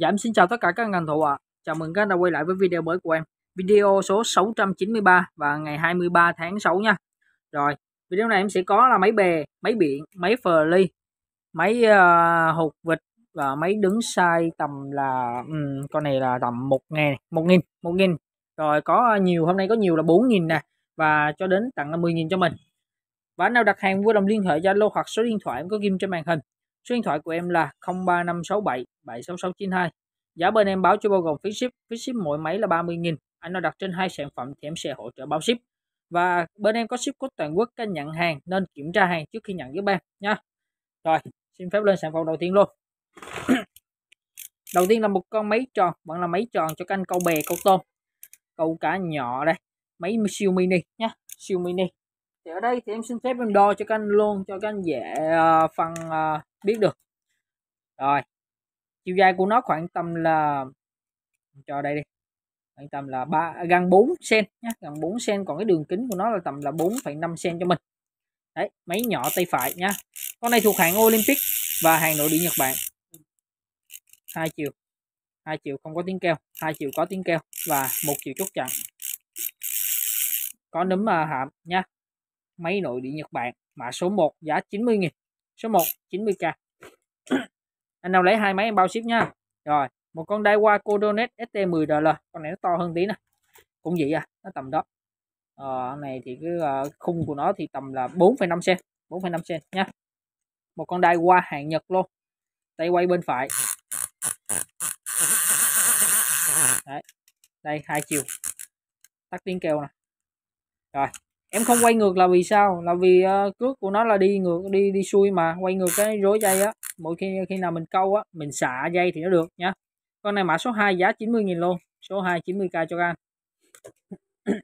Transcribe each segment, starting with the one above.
Giảm dạ, xin chào tất cả các ngành thủ ạ. À. Chào mừng các đã quay lại với video mới của em. Video số 693 và ngày 23 tháng 6 nha. Rồi, video này em sẽ có là máy bè, máy biển, máy phờ ly, máy uh, hột vịt và máy đứng sai tầm là um, con này là tầm 1 ngàn, 1 nghìn, 1 nghìn. Rồi có nhiều, hôm nay có nhiều là 4 nghìn nè và cho đến tặng là 10 nghìn cho mình. Và nào đặt hàng vui lòng liên hệ Zalo hoặc số điện thoại em có ghim trên màn hình. Số điện thoại của em là 03567 76692. Giá bên em báo cho bao gồm phí ship, phí ship mỗi máy là 30.000. Anh nào đặt trên hai sản phẩm thì em sẽ hỗ trợ bao ship. Và bên em có ship code toàn quốc các nhận hàng nên kiểm tra hàng trước khi nhận giúp em nha. Rồi, xin phép lên sản phẩm đầu tiên luôn. đầu tiên là một con máy tròn, vẫn là máy tròn cho canh câu bè, câu tôm. Câu cá nhỏ đây, máy siêu mini nha, siêu mini thì ở đây thì em xin phép em đo cho các anh luôn cho các anh dễ uh, phân uh, biết được rồi chiều dài của nó khoảng tầm là cho đây đi khoảng tầm là ba gần 4 cm nhé gần 4 cm còn cái đường kính của nó là tầm là 4,5 cm cho mình đấy máy nhỏ tay phải nhá con này thuộc hàng Olympic và hàng nội địa Nhật Bản hai chiều hai chiều không có tiếng keo hai chiều có tiếng keo và một chiều chốt chặn có nấm ờ, hạm nhá máy nội địa Nhật Bản mã số 1 giá 90 nghìn số 1 90k anh nào lấy hai máy em bao ship nha rồi một con Daiwa Codonet ST10RL con này nó to hơn tí nè cũng vậy à nó tầm đó ờ, này thì cái uh, ờ, khung của nó thì tầm là 4,5 cm 4,5 cm nha một con Daiwa hàng Nhật luôn tay quay bên phải Đấy. đây hai chiều tắt tiếng kêu nè rồi em không quay ngược là vì sao là vì uh, cước của nó là đi ngược đi đi xuôi mà quay ngược cái rối dây á mỗi khi khi nào mình câu á mình xả dây thì nó được nhá con này mã số 2 giá 90.000 luôn số 2 90k cho anh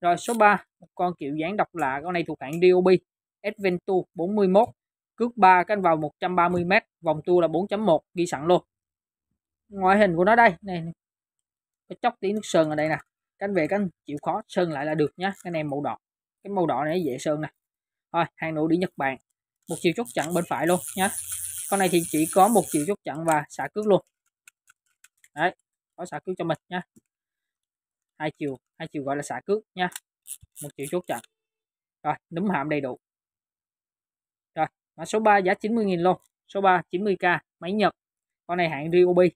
rồi số 3 con kiểu dáng độc lạ con này thuộc hãng DOB Adventure 41 cước 3 cánh vào 130m vòng tua là 4.1 ghi sẵn luôn ngoại hình của nó đây này có chóc tí nước sơn ở đây nè cánh về cánh chịu khó sơn lại là được nhá cái này màu đỏ cái màu đỏ này dễ sơn nè thôi hàng nụ đi Nhật Bản một chiều chốt chặn bên phải luôn nhé con này thì chỉ có một chiều chốt chặn và xả cước luôn đấy có xả cước cho mình nhé hai chiều hai chiều gọi là xả cước nha một chiều chốt chặn rồi núm hạm đầy đủ rồi mã số 3 giá 90.000 luôn số 3 90k máy Nhật con này hạng Ryobi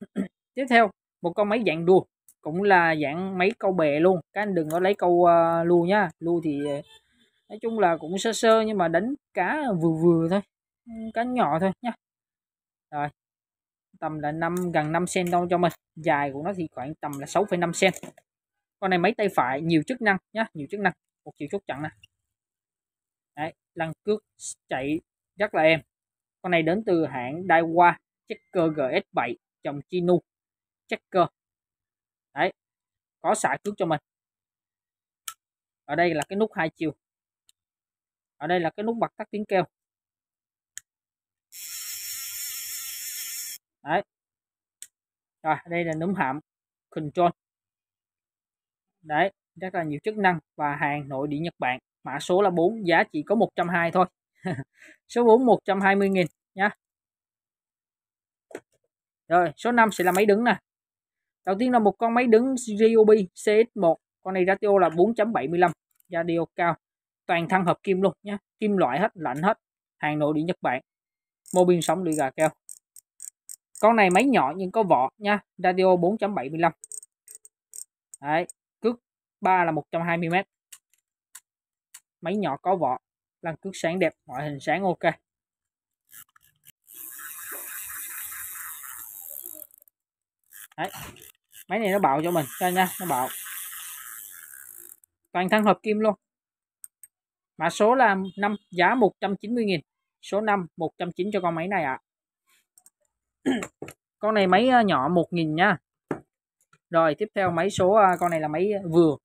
tiếp theo một con máy dạng đua cũng là dạng mấy câu bè luôn các anh đừng có lấy câu uh, lu nha lu thì nói chung là cũng sơ sơ nhưng mà đánh cá vừa vừa thôi cá nhỏ thôi nha rồi tầm là năm gần 5 cm đâu cho mình dài của nó thì khoảng tầm là 6,5 cm con này mấy tay phải nhiều chức năng nhá nhiều chức năng một chiều chút chặn nè Đấy, lăn cước chạy rất là em con này đến từ hãng Daiwa Checker GS7 chồng Chinu Checker đấy có xả cước cho mình ở đây là cái nút hai chiều ở đây là cái nút bật tắt tiếng kêu đấy rồi đây là núm hạm control đấy rất là nhiều chức năng và hàng nội địa Nhật Bản mã số là 4 giá chỉ có 120 thôi số 4 120.000 nhá rồi số 5 sẽ là máy đứng nè đầu tiên là một con máy đứng Ryobi CX1 con này ratio là 4.75 radio cao toàn thân hợp kim luôn nhé kim loại hết lạnh hết hàng nội địa Nhật Bản mô biên sóng lưỡi gà keo con này máy nhỏ nhưng có vỏ nha radio 4.75 đấy cước 3 là 120m máy nhỏ có vỏ lăng cước sáng đẹp ngoại hình sáng ok đấy máy này nó bạo cho mình đây nha nó bạo toàn thân hợp kim luôn mã số là năm giá 190.000 số 5 190 cho con máy này ạ à. con này máy ờ, nhỏ 1.000 nha rồi tiếp theo máy số ờ, con này là máy ờ, vừa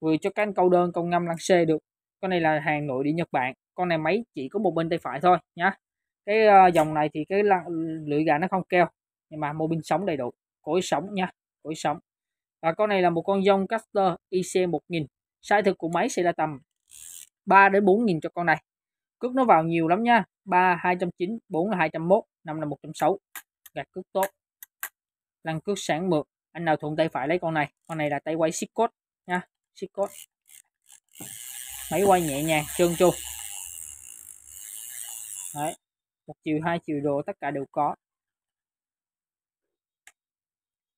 vừa cho canh câu đơn câu ngâm lăng xê được con này là hàng nội địa Nhật Bản con này máy chỉ có một bên tay phải thôi nhá cái dòng này thì cái lưỡi gà nó không keo nhưng mà mô binh sống đầy đủ cối sống nha cối sống và con này là một con dông caster IC 1000 size thực của máy sẽ là tầm 3 đến 4 nghìn cho con này cước nó vào nhiều lắm nha 3 209 4 là 201 5 là 160 gạt cước tốt lăn cước sáng mượt anh nào thuận tay phải lấy con này con này là tay quay siết cốt nha siết cốt máy quay nhẹ nhàng trơn tru đấy một chiều hai chiều đồ tất cả đều có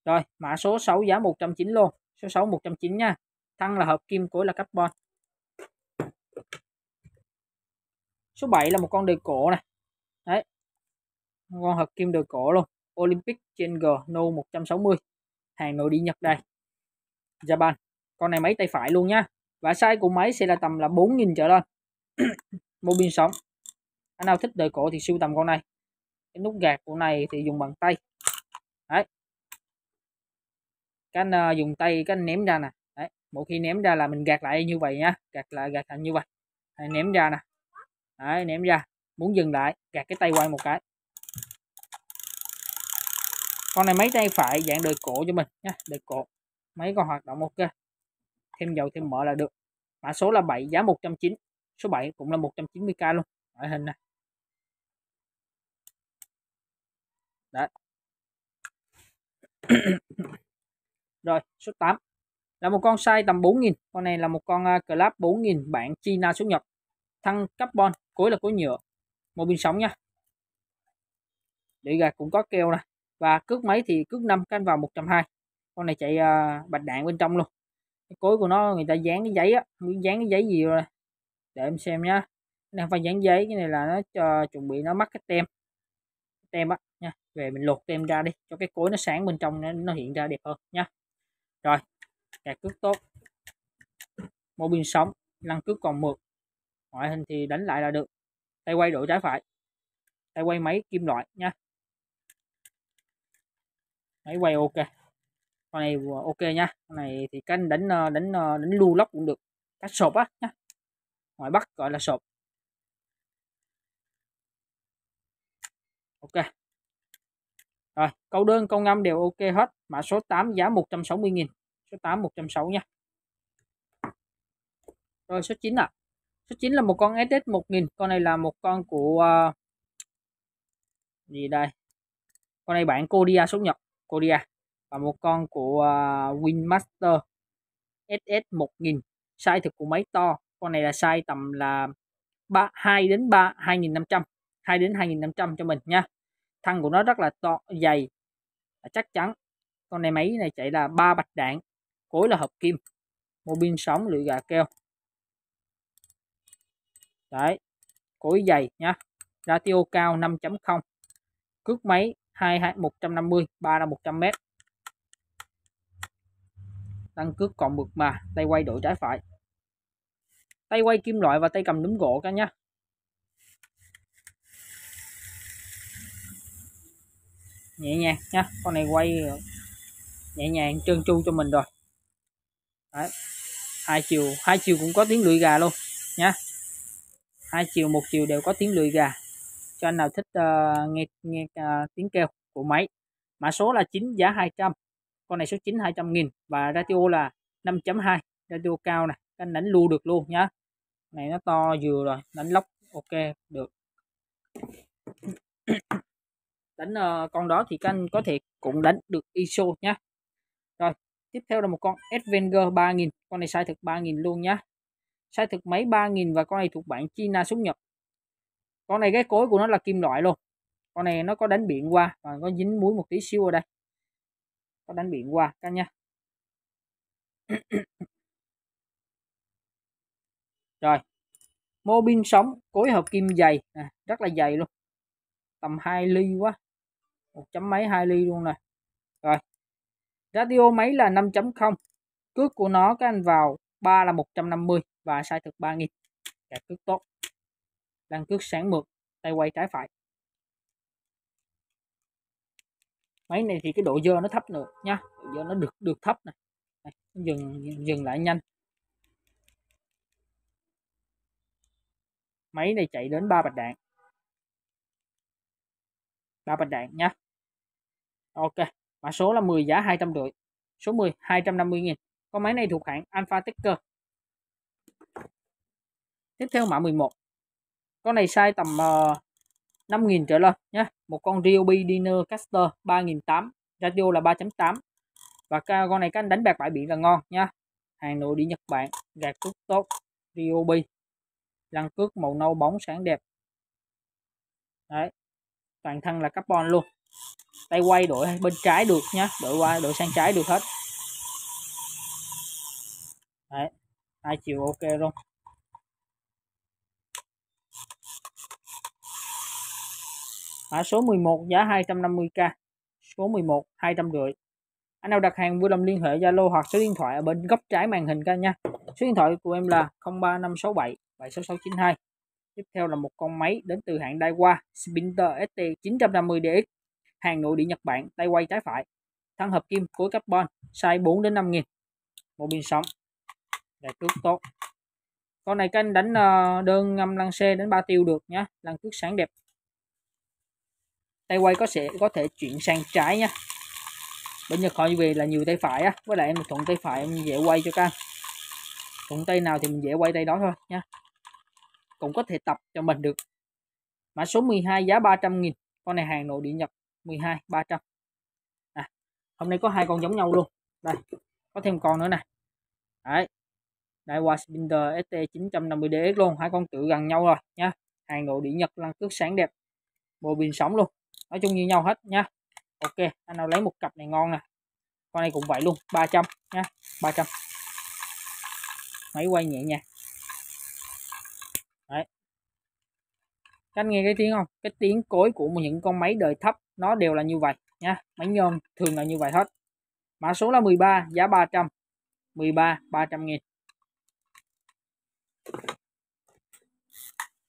rồi, mã số 6 giá 190 luôn. Số 6 190 nha. Thăng là hợp kim cối là carbon. Số 7 là một con đời cổ này. Đấy. Một con hợp kim đời cổ luôn. Olympic trên G No 160. Hàng nội địa Nhật đây. Japan. Dạ con này máy tay phải luôn nha. Và size của máy sẽ là tầm là 4.000 trở lên. Mô pin sống. Anh nào thích đời cổ thì sưu tầm con này. Cái nút gạt của này thì dùng bằng tay cái anh ờ, dùng tay cái anh ném ra nè đấy một khi ném ra là mình gạt lại như vậy nhá gạt lại gạt thành như vậy đấy, ném ra nè đấy ném ra muốn dừng lại gạt cái tay quay một cái con này mấy tay phải dạng đời cổ cho mình nhá đời cổ mấy con hoạt động ok thêm dầu thêm mỡ là được mã số là 7 giá 190 số 7 cũng là 190k luôn ngoại hình này đấy rồi, số 8 là một con size tầm 4.000. Con này là một con uh, Club 4.000 bản China xuất nhập. Thăng carbon, cối là cối nhựa. Một pin sóng nha. Để gà cũng có keo nè Và cước máy thì cước 5 canh vào 120. Con này chạy uh, bạch đạn bên trong luôn. Cái cối của nó người ta dán cái giấy á, muốn dán cái giấy gì rồi. Này. Để em xem nhá. đang phải dán giấy, cái này là nó cho, chuẩn bị nó mắc cái tem. Tem á nha. Về mình lột tem ra đi cho cái cối nó sáng bên trong nó, nó hiện ra đẹp hơn nha rồi kẹt cước tốt mô biên sống lăn cước còn mượt ngoại hình thì đánh lại là được tay quay đổi trái phải tay quay máy kim loại nha máy quay ok con này ok nha con này thì canh đánh ờ, đánh ờ, đánh lưu lóc cũng được cắt sộp á nha ngoài bắc gọi là sộp ok rồi, câu đơn, câu ngâm đều ok hết. Mã số 8 giá 160.000. Số 8 160 nha. Rồi số 9 ạ. À. Số 9 là một con SS 1000. Con này là một con của uh, gì đây? Con này bạn Kodia số Nhật, Kodia và một con của uh, ờ, Winmaster SS 1000. Size thực của máy to. Con này là size tầm là 3 2 đến 3 2500, 2 đến 2500 cho mình nha thân của nó rất là to dày và chắc chắn con này máy này chạy là ba bạch đạn cối là hợp kim mô pin sóng lưỡi gà keo đấy cối dày nhá ratio cao 5.0 cước máy 22 150 3 là 100 m tăng cước còn mượt mà tay quay đổi trái phải tay quay kim loại và tay cầm núm gỗ cả nhá nhẹ nhàng nha con này quay nhẹ nhàng trơn tru cho mình rồi Đấy. hai chiều hai chiều cũng có tiếng lưỡi gà luôn nhá hai chiều một chiều đều có tiếng lưỡi gà cho anh nào thích uh, nghe nghe uh, tiếng kêu của máy mã số là 9 giá 200 con này số 9 200 nghìn và ratio là 5.2 radio cao này anh đánh lưu được luôn nhá này nó to vừa rồi đánh lóc ok được đánh uh, con đó thì các anh có thể cũng đánh được ISO nhá rồi tiếp theo là một con Advenger 3000 con này sai thực 3000 luôn nhá sai thực máy 3000 và con này thuộc bản China xuất nhập con này cái cối của nó là kim loại luôn con này nó có đánh biển qua và có dính muối một tí xíu ở đây có đánh biển qua các nha rồi mô pin sống cối hợp kim dày à, rất là dày luôn tầm 2 ly quá một chấm mấy hai ly luôn này rồi radio máy là 5.0 cước của nó các anh vào 3 là 150 và sai thực 3000 kẹp cước tốt đang cước sáng mượt tay quay trái phải máy này thì cái độ dơ nó thấp nữa nha độ dơ nó được được thấp này dừng dừng lại nhanh máy này chạy đến ba bạch đạn ba bạch đạn nha ok mã số là 10 giá 250 số 10 250 nghìn con máy này thuộc hãng Alpha Ticker tiếp theo mã 11 con này size tầm uh, ờ, 5.000 trở lên nhé một con Ryobi Diner Caster 3.800 radio là 3.8 và con này các anh đánh bạc bãi biển là ngon nha hàng nội đi Nhật Bản gạt cước tốt Ryobi lăn cước màu nâu bóng sáng đẹp đấy toàn thân là carbon luôn tay quay đội bên trái được nhá đội qua đội sang trái được hết đấy hai chiều ok luôn mã số 11 giá 250k số 11 rưỡi anh nào đặt hàng vui lòng liên hệ Zalo hoặc số điện thoại ở bên góc trái màn hình các nha số điện thoại của em là 03567 76692 tiếp theo là một con máy đến từ hãng Daiwa Sprinter ST 950DX hàng nội địa Nhật Bản, tay quay trái phải, thân hợp kim khối carbon, size 4 đến 5 nghìn. Một pin sóng, đại cước tốt. Con này canh đánh ờ, đơn ngâm lăng xe đến 3 tiêu được nhá lăng cước sáng đẹp. Tay quay có sẽ có thể chuyển sang trái nhá Bên Nhật họ về là nhiều tay phải á, với lại em thuận tay phải em dễ quay cho các Thuận tay nào thì mình dễ quay tay đó thôi nhá Cũng có thể tập cho mình được. Mã số 12 giá 300 nghìn con này hàng nội địa Nhật 12 300 à, hôm nay có hai con giống nhau luôn đây có thêm con nữa nè đấy đại hòa Spinder ST 950DX luôn hai con tự gần nhau rồi nha hàng nội địa Nhật lăn cước sáng đẹp bộ pin sống luôn nói chung như nhau hết nha ok anh nào lấy một cặp này ngon nè con này cũng vậy luôn 300 nha 300 máy quay nhẹ nhàng các anh nghe cái tiếng không cái tiếng cối của những con máy đời thấp nó đều là như vậy nha máy nhôm thường là như vậy hết mã số là 13 giá 300 13 300 nghìn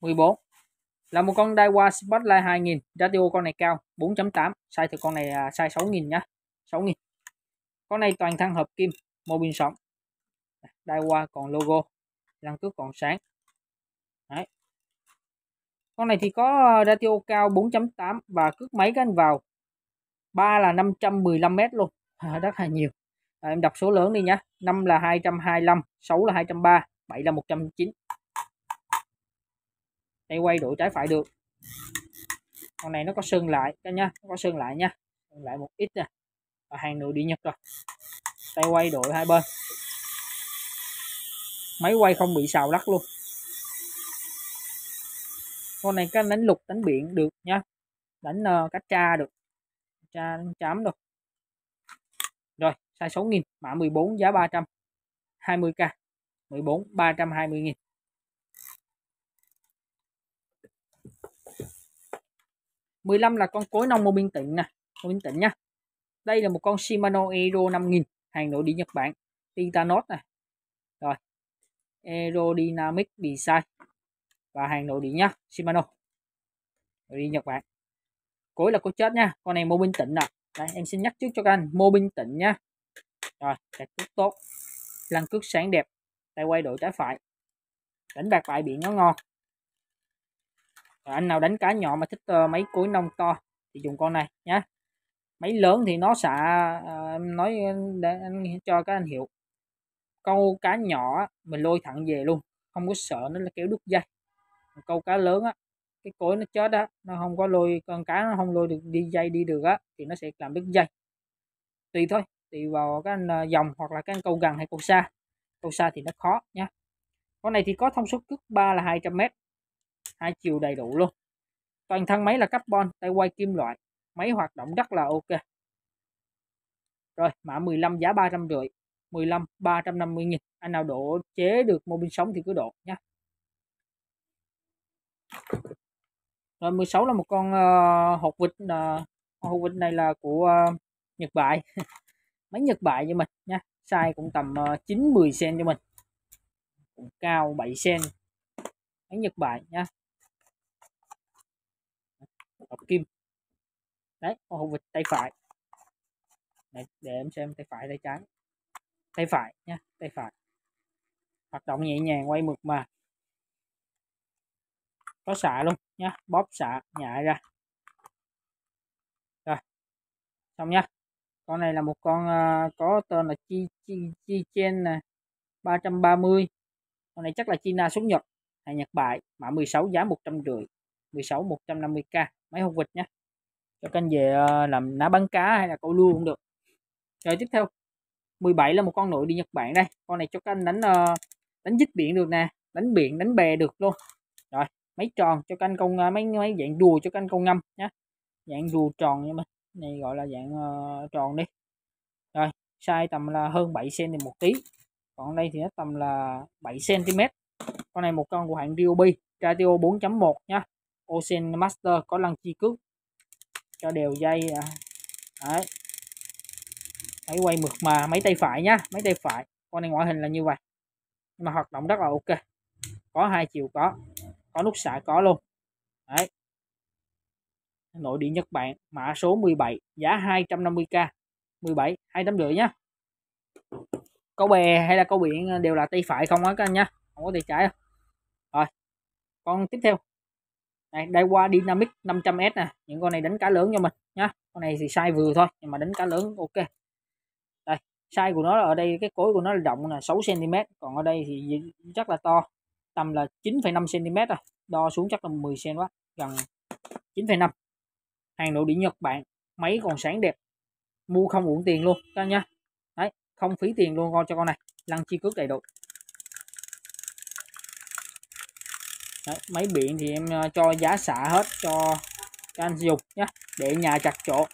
14 là một con Daiwa Spotlight 2000 radio con này cao 4.8 sai thì con này sai à, size 6.000 nhá 6.000 con này toàn thân hợp kim mô pin sống Daiwa còn logo lăng cước còn sáng Đấy. Con này thì có ờ, ratio cao 4.8 và cước máy các anh vào. ba là 515m luôn. À, rất là nhiều. À, em đọc số lớn đi nhá 5 là 225, 6 là 230, 7 là 109. Tay quay đổi trái phải được. Con này nó có sơn lại các nhá, nó có sơn lại nha. Sơn lại một ít nè. Và hàng nội đi Nhật rồi. Tay quay đổi hai bên. Máy quay không bị xào lắc luôn con này có đánh lục đánh biển được nha đánh uh, cá tra được tra đánh chám được rồi sai 6 nghìn mã 14 giá 300 20k 14 320.000 15 là con cối nông mô biên tịnh nè mô biên tịnh nha đây là một con Shimano Aero 5000 hàng nội địa Nhật Bản Titanos này rồi aerodynamic design và hàng nội địa nhá Shimano nội địa Nhật Bản cuối là cô chết nha con này mô bình tĩnh nè Đấy, em xin nhắc trước cho các anh mô bình tĩnh nha rồi đặt cước tốt lăn cước sáng đẹp tay quay đội trái phải đánh bạc bại biển nó ngon rồi anh nào đánh cá nhỏ mà thích uh, ờ, máy cuối nông to thì dùng con này nhá mấy lớn thì nó xả uh, nói ờ, để anh cho các anh hiểu câu cá nhỏ mình lôi thẳng về luôn không có sợ nó là kéo đứt dây câu cá lớn á cái cối nó chết á nó không có lôi con cá nó không lôi được đi dây đi được á thì nó sẽ làm đứt dây tùy thôi tùy vào cái à, dòng hoặc là cái câu gần hay câu xa câu xa thì nó khó nhá con này thì có thông số cước 3 là 200 m hai chiều đầy đủ luôn toàn thân máy là carbon tay quay kim loại máy hoạt động rất là ok rồi mã 15 giá 350 15 350 nghìn anh nào đổ chế được mô bin sống thì cứ đổ nhé rồi 16 là một con uh, hột vịt uh, hột vịt này là của uh, Nhật Bại mấy Nhật Bại cho mình nha size cũng tầm uh, 9-10 cm cho mình cũng cao 7 cm mấy Nhật Bại nha hợp kim đấy hộp vịt tay phải để, để em xem tay phải tay trái tay phải nha tay phải hoạt động nhẹ nhàng quay mượt mà có xạ luôn nhá bóp xạ nhại ra rồi xong nhá con này là một con uh, có tên là chi chi chi chen nè mươi con này chắc là China xuống Nhật hay Nhật bại mã 16 giá một một trăm rưỡi mười sáu trăm năm mươi k máy hộp vịt nhá cho kênh về uh, làm ná bắn cá hay là câu lưu cũng được rồi tiếp theo 17 là một con nội đi Nhật Bản đây con này cho các đánh uh, đánh dứt biển được nè đánh biển đánh bè được luôn máy tròn cho canh công à, mấy mấy dạng đùa cho canh công ngâm nhé dạng đùa tròn nhưng mình này gọi là dạng uh, tròn đi rồi size tầm là hơn 7 cm thì một tí còn đây thì nó tầm là 7 cm con này một con của hãng Ryobi Tratio 4.1 nhá Ocean Master có lăng chi cước cho đều dây à. đấy máy quay mượt mà máy tay phải nhá máy tay phải con này ngoại hình là như vậy nhưng mà hoạt động rất là ok có hai chiều có có nút xả có luôn đấy nội địa Nhật Bản mã số 17 giá 250k 17 hai tấm rưỡi nhá câu bè hay là câu biển đều là tay phải không á các anh nhá không có tay trái rồi con tiếp theo này đây qua dynamic 500s nè những con này đánh cá lớn cho mình nhá con này thì size vừa thôi nhưng mà đánh cá lớn ok đây size của nó là ở đây cái cối của nó là rộng là 6 cm còn ở đây thì rất là to tầm là 9,5 cm rồi đo xuống chắc là 10 cm quá gần 9,5 hàng nội địa Nhật Bản máy còn sáng đẹp mua không uổng tiền luôn các nha đấy không phí tiền luôn con cho con này lăn chi cước đầy đủ đấy, máy biển thì em ờ, cho giá xả hết cho cho anh dùng nhé để nhà chặt chỗ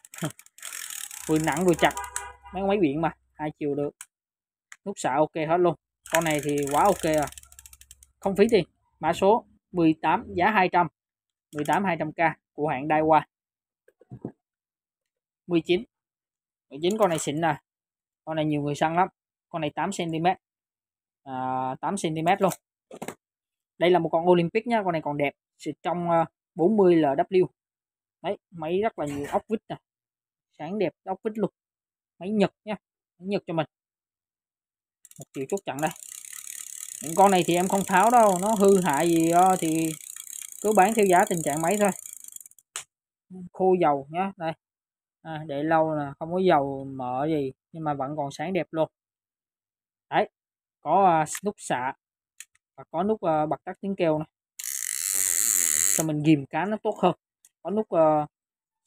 vừa nặng vừa chặt mấy con máy biển mà hai chiều được nút xả ok hết luôn con này thì quá ok rồi à không phí tiền mã số 18 giá 200 18 200k của hãng Daiwa 19 19 con này xịn nè con này nhiều người săn lắm con này 8 cm à, 8 cm luôn đây là một con Olympic nha con này còn đẹp xịt trong 40 ờ, LW đấy máy rất là nhiều ốc vít nè sáng đẹp ốc vít luôn máy nhật nha máy nhật cho mình một triệu chút chặn đây con này thì em không tháo đâu nó hư hại gì đó, ờ, thì cứ bán theo giá tình trạng máy thôi khô dầu nhá đây à, để lâu là không có dầu mỡ gì nhưng mà vẫn còn sáng đẹp luôn đấy có uh, nút xạ và có nút uh, bật tắt tiếng kêu này cho mình ghìm cá nó tốt hơn có nút uh,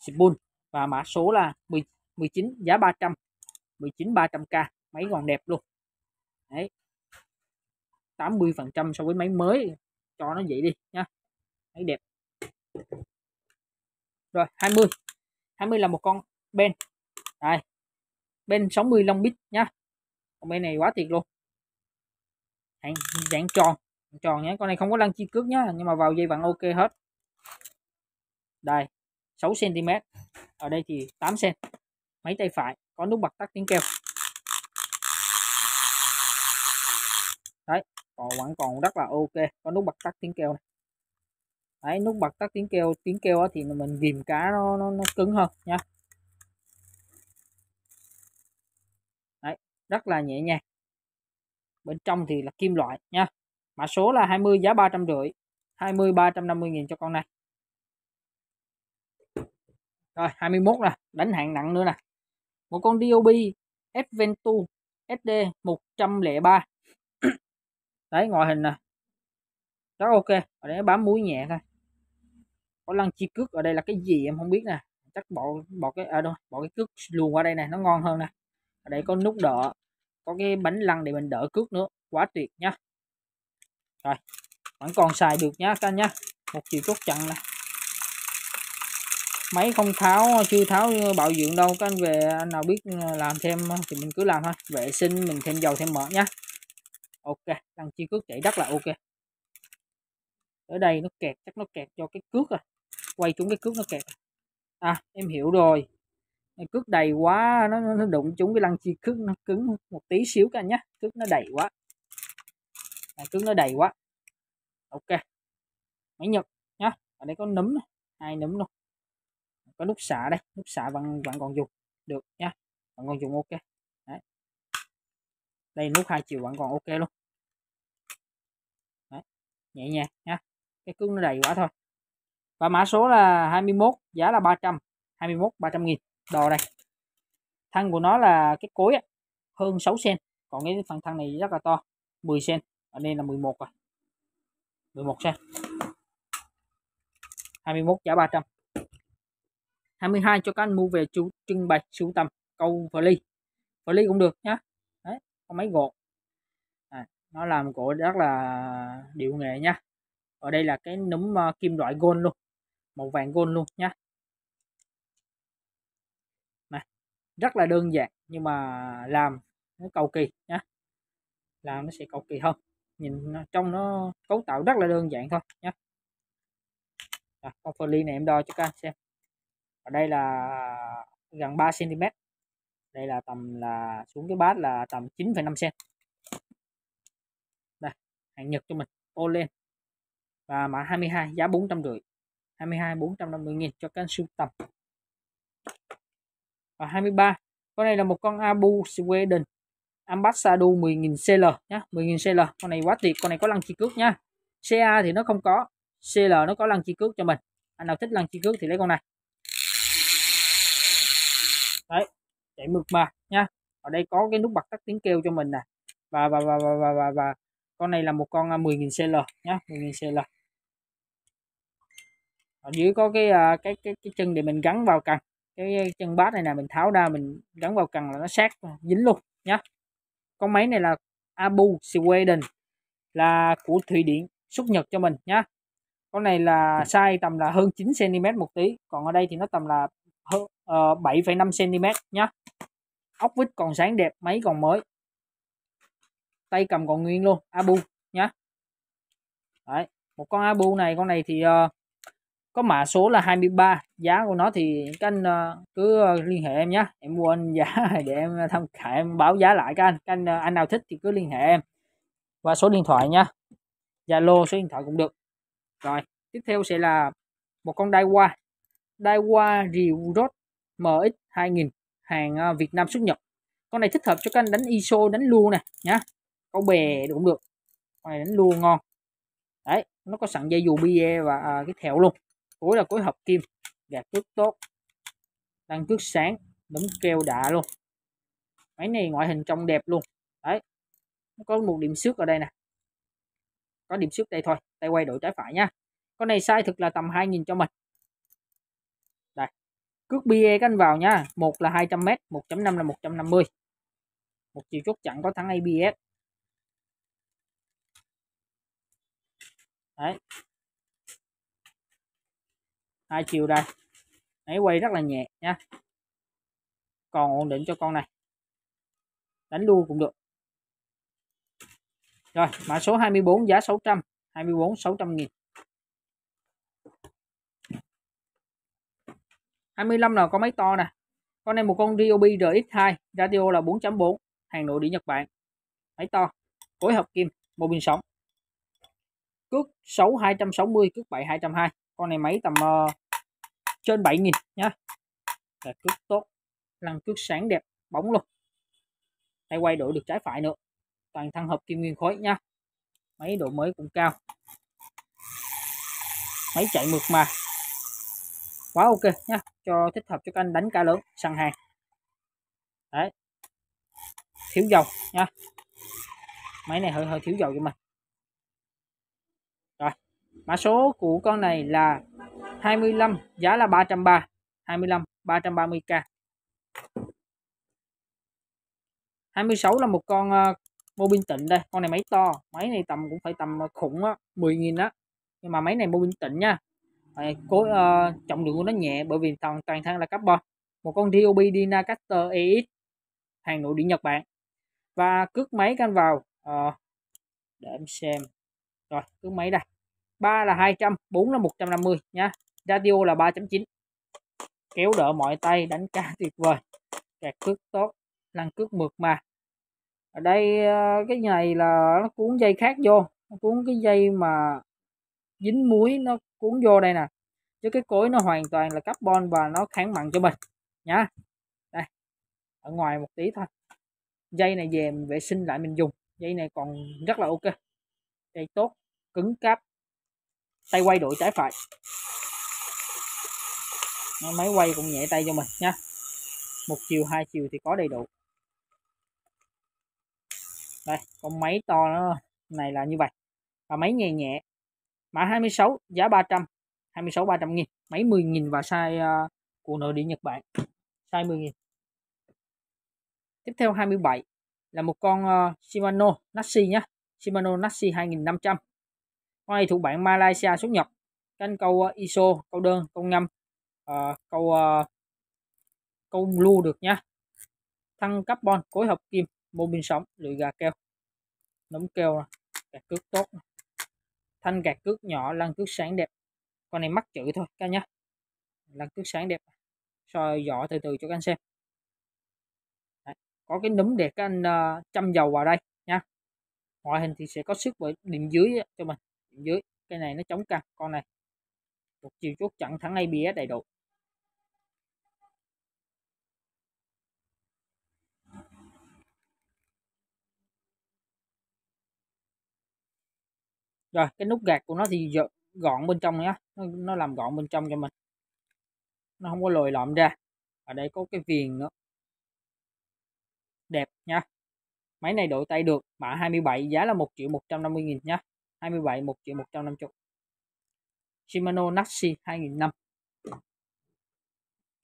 spool và mã số là 10, 19 giá 300 19 300k máy còn đẹp luôn đấy 80% so với máy mới cho nó vậy đi nha thấy đẹp rồi 20 20 là một con Ben đây Ben 60 long bit nha con Ben này quá tuyệt luôn dạng, dạng tròn tròn nhé con này không có lăng chi cước nhá nhưng mà vào dây vặn ok hết đây 6 cm ở đây thì 8 cm máy tay phải có nút bật tắt tiếng kêu đấy còn vẫn còn rất là ok có nút bật tắt tiếng kêu này đấy nút bật tắt tiếng kêu tiếng kêu thì mình ghìm cá nó, nó nó cứng hơn nha đấy rất là nhẹ nhàng bên trong thì là kim loại nha mã số là 20 giá ba ba trăm rưỡi hai mươi trăm năm mươi nghìn cho con này rồi 21 nè đánh hạng nặng nữa nè một con DOB Adventu SD 103 đấy ngoại hình nè rất ok ở đây bám muối nhẹ thôi có lăn chi cước ở đây là cái gì em không biết nè chắc bỏ bỏ cái à đâu bỏ cái cước luồn qua đây này nó ngon hơn nè ở đây có nút đỡ có cái bánh lăn để mình đỡ cước nữa quá tuyệt nhá rồi vẫn còn xài được nhá các nhá một chiều chốt chặn nè, máy không tháo chưa tháo bảo dưỡng đâu các anh về anh nào biết làm thêm thì mình cứ làm ha vệ sinh mình thêm dầu thêm mỡ nhá ok đăng chi cước chạy đất là ok ở đây nó kẹt chắc nó kẹt cho cái cước à quay chúng cái cước nó kẹt à em hiểu rồi cước đầy quá nó, nó đụng chúng cái lăng chi cước nó cứng một tí xíu cả nhá cước nó đầy quá à, cước nó đầy quá ok máy nhật nhá ở đây có nấm hai nấm luôn có nút xả đây nút xả vẫn vẫn còn dùng được nhá vẫn còn dùng ok đây nút hai chiều vẫn còn ok luôn Đấy, nhẹ nhàng nha cái cứng nó đầy quá thôi và mã số là 21 giá là 300 21 300 nghìn đồ đây thân của nó là cái cối hơn 6 cm còn cái phần thân này rất là to 10 cm ở đây là 11 rồi 11 cm 21 giá 300 22 cho các anh mua về chú trưng bày sưu tầm câu ly vali ly cũng được nhá máy gột à, nó làm gỗ rất là điệu nghệ nha ở đây là cái núm ờ, kim loại gold luôn màu vàng gold luôn nha này, rất là đơn giản nhưng mà làm nó cầu kỳ nhá làm nó sẽ cầu kỳ hơn nhìn nó, trong nó cấu tạo rất là đơn giản thôi nhá à, con phơi ly này em đo cho các anh xem ở đây là gần 3 cm đây là tầm là xuống cái bát là tầm 9,5 cm đây hàng nhật cho mình ô lên và mã 22 giá 450 22 450 nghìn cho các sưu tầm và 23 con này là một con Abu Sweden Ambassador 10.000 CL nhá 10.000 CL con này quá tuyệt con này có lăng chi cước nhá CA thì nó không có CL nó có lăng chi cước cho mình anh nào thích lăng chi cước thì lấy con này đấy chạy mượt mà nha ở đây có cái nút bật tắt tiếng kêu cho mình nè và và và và và và, và. con này là một con 10.000 à, CL nhá 10.000 CL ở dưới có cái à, cái cái cái chân để mình gắn vào cần cái chân bát này nè mình tháo ra mình gắn vào cần là nó sát à, dính luôn nhá con máy này là Abu Sweden là của Thụy Điển xuất nhật cho mình nhá con này là size tầm là hơn 9 cm một tí còn ở đây thì nó tầm là hơn 7,5 cm nhá ốc vít còn sáng đẹp máy còn mới tay cầm còn nguyên luôn abu nhá Đấy. một con abu này con này thì uh, có mã số là 23 giá của nó thì các anh uh, cứ ờ, liên hệ em nhé em mua anh giá để em tham khảo em báo giá lại các anh các anh, anh nào thích thì cứ liên hệ em và số điện thoại nhá Zalo số điện thoại cũng được rồi tiếp theo sẽ là một con Daiwa Daiwa Rirot MX 2000 hàng ờ, Việt Nam xuất nhập con này thích hợp cho các anh đánh ISO đánh lua nè nhá câu bè cũng được con này đánh lua ngon đấy nó có sẵn dây dù bia và à, cái thẹo luôn cuối là cuối hợp kim gạt cước tốt đăng cước sáng đấm keo đạ luôn máy này ngoại hình trông đẹp luôn đấy nó có một điểm xước ở đây nè có điểm xước đây thôi tay quay đổi trái phải nha con này sai thực là tầm 2.000 cho mình cước bia các anh vào nha một là 200m 1.5 là 150 một chiều chốt chặn có thắng ABS đấy hai chiều đây ấy quay rất là nhẹ nha còn ổn định cho con này đánh đua cũng được rồi mã số 24 giá 600 24 600 nghìn 25 là có máy to nè con này một con Ryobi RX2 radio là 4.4 hàng nội địa Nhật Bản máy to phối hợp kim bộ pin sóng cước 6 260 cước 7 220 con này máy tầm uh, trên 7.000 nhá là cước tốt lăn cước sáng đẹp bóng luôn tay quay đổi được trái phải nữa toàn thân hợp kim nguyên khối nhá máy độ mới cũng cao máy chạy mượt mà quá ok nhá cho thích hợp cho các anh đánh cá lớn săn hàng đấy thiếu dầu nha máy này hơi hơi thiếu dầu cho mình rồi mã số của con này là 25 giá là 330 25 330k 26 là một con uh, ờ, mô bin tịnh đây con này máy to máy này tầm cũng phải tầm ờ, khủng á 10.000 á nhưng mà máy này mô binh tịnh nha cố uh, trọng lượng của nó nhẹ bởi vì toàn toàn thân là carbon một con DOB Dynacaster EX hàng nội địa Nhật Bản và cước máy canh vào uh, để em xem rồi cước máy đây 3 là 200 4 là 150 nhá radio là 3.9 kéo đỡ mọi tay đánh cá tuyệt vời kẹt cước tốt năng cước mượt mà ở đây ờ, cái này là nó cuốn dây khác vô nó cuốn cái dây mà dính muối nó cuốn vô đây nè chứ cái cối nó hoàn toàn là carbon và nó kháng mặn cho mình nhá đây ở ngoài một tí thôi dây này về mình vệ sinh lại mình dùng dây này còn rất là ok dây tốt cứng cáp tay quay đổi trái phải máy quay cũng nhẹ tay cho mình nha một chiều hai chiều thì có đầy đủ đây con máy to nó này là như vậy và máy nhẹ nhẹ mã 26 giá 300 26 300 nghìn mấy 10 nghìn và size uh, của nội địa Nhật Bản size 10 nghìn tiếp theo 27 là một con uh, Shimano Naxi nhé Shimano Naxi 2500 con này thuộc bản Malaysia xuất nhập canh câu uh, ISO câu đơn câu ngâm uh, câu uh, câu lưu được nhá thăng carbon phối hợp kim mô pin sống lưỡi gà keo nấm keo kẹt cước tốt này thanh gạt cước nhỏ lăn cước sáng đẹp con này mắc chữ thôi các nhá lăn cước sáng đẹp soi dọ từ từ cho các anh xem Đấy. có cái núm để các anh uh, ờ, châm dầu vào đây nha ngoại hình thì sẽ có sức bởi điểm dưới cho mình điểm dưới cái này nó chống căng con này một chiều chốt chặn thắng ABS đầy đủ rồi cái nút gạt của nó thì gọn bên trong nhá nó, nó làm gọn bên trong cho mình nó không có lồi lõm ra ở đây có cái viền nữa đẹp nha máy này đổi tay được mã 27 giá là 1 triệu 150 nghìn nhá 27 1 triệu 150 Shimano Naxi 2005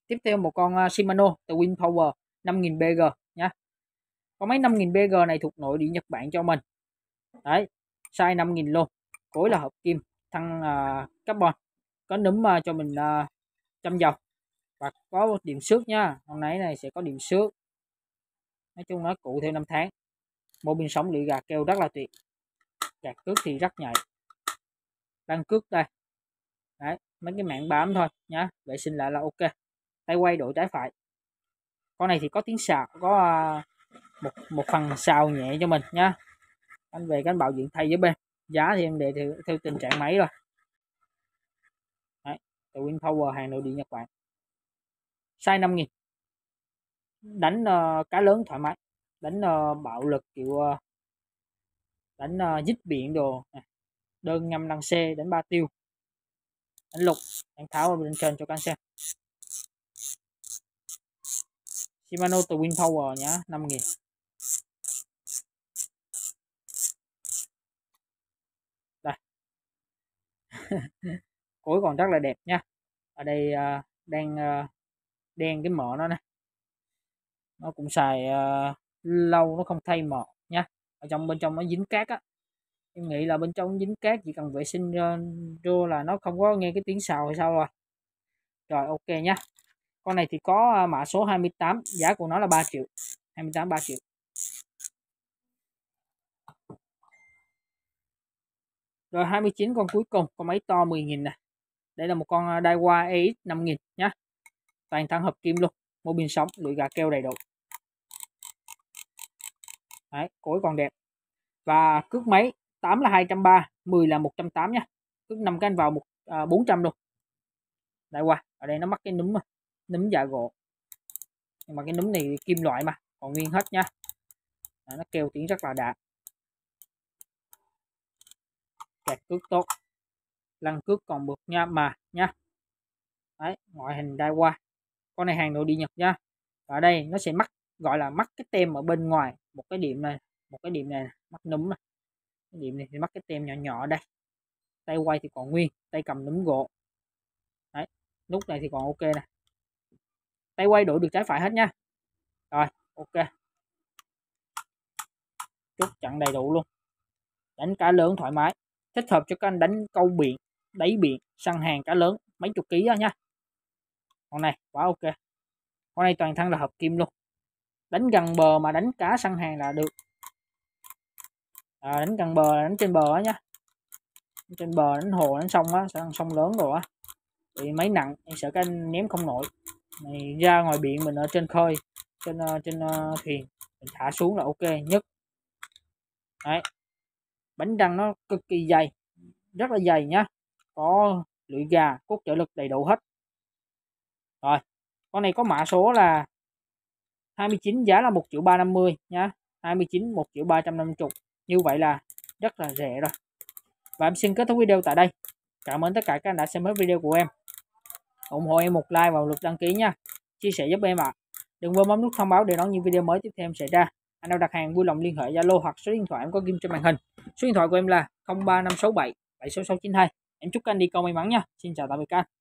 tiếp theo một con à, Shimano từ Winpower 5000 BG nhá có máy 5000 BG này thuộc nội địa Nhật Bản cho mình đấy size 5000 luôn phối là hợp kim thăng uh, carbon có nấm uh, à, cho mình uh, châm dầu và có một điểm xước nha hôm nay này sẽ có điểm xước nói chung nó cụ theo năm tháng bộ pin sóng lưỡi gà kêu rất là tuyệt gạt cước thì rất nhạy đang cước đây Đấy, mấy cái mạng bám thôi nhá vệ sinh lại là ok tay quay đổi trái phải con này thì có tiếng xào có à, một một phần xào nhẹ cho mình nhá anh về cánh bảo dưỡng thay với bên giá thì em để theo, theo tình trạng máy rồi Đấy, từ Winpower hàng nội địa Nhật Bản size 5000 đánh uh, cá lớn thoải mái đánh uh, bạo lực kiểu uh, đánh uh, dít biển đồ à, đơn ngâm năng xe đánh ba tiêu đánh lục đánh tháo ở bên trên cho các anh xem Shimano từ Win Power nhá 5000 cối còn rất là đẹp nha ở đây uh, đang uh, đen cái mỏ nó này nó cũng xài uh, lâu nó không thay mỏ nha ở trong bên trong nó dính cát á em nghĩ là bên trong dính cát chỉ cần vệ sinh vô là nó không có nghe cái tiếng xào hay sao rồi rồi ok nhá con này thì có mã số 28 giá của nó là 3 triệu 28 3 triệu Rồi 29 con cuối cùng, con máy to 10.000 nè. Đây là một con à, Daiwa EX 5000 nhá. Toàn thân hợp kim luôn, mô pin sóng lưỡi gà keo đầy đủ. Đấy, cối còn đẹp. Và cước máy 8 là 230, 10 là 180 nha. Cước 5 cái anh vào một à, 400 luôn. Daiwa ở đây nó mắc cái núm mà, núm dạ gỗ. Nhưng mà cái núm này kim loại mà, còn nguyên hết nha. Đó, nó kêu tiếng rất là đạt sẽ cước tốt lăn cước còn bực nha mà nha đấy ngoại hình đa qua con này hàng nội đi nhật nha và ở đây nó sẽ mắc gọi là mắc cái tem ở bên ngoài một cái điểm này một cái điểm này mắc núm này cái điểm này thì mắc cái tem nhỏ nhỏ đây tay quay thì còn nguyên tay cầm núm gỗ đấy nút này thì còn ok nè tay quay đổi được trái phải hết nha rồi ok chút chặn đầy đủ luôn đánh cả lớn thoải mái thích hợp cho các anh đánh câu biển đáy biển săn hàng cá lớn mấy chục ký đó nha con này quá ok con này toàn thân là hợp kim luôn đánh gần bờ mà đánh cá săn hàng là được à, đánh gần bờ là đánh trên bờ đó nhá trên bờ đánh hồ đánh sông á sông lớn rồi á bị máy nặng em sợ cái anh ném không nổi này ra ngoài biển mình ở trên khơi trên ờ, trên uh, thuyền mình thả xuống là ok nhất đấy bánh răng nó cực kỳ dày rất là dày nhá có lưỡi gà cốt trợ lực đầy đủ hết rồi con này có mã số là 29 giá là 1 triệu 350 nhá 29 1 triệu 350 như vậy là rất là rẻ rồi và em xin kết thúc video tại đây cảm ơn tất cả các anh đã xem hết video của em ủng hộ em một like và một lượt đăng ký nha chia sẻ giúp em ạ à. đừng quên bấm nút thông báo để đón những video mới tiếp theo em xảy ra anh nào đặt hàng vui lòng liên hệ Zalo hoặc số điện thoại em có ghim trên màn hình số điện thoại của em là 035677 76692 em chúc anh đi câu may mắn nha xin chào tạm biệt các anh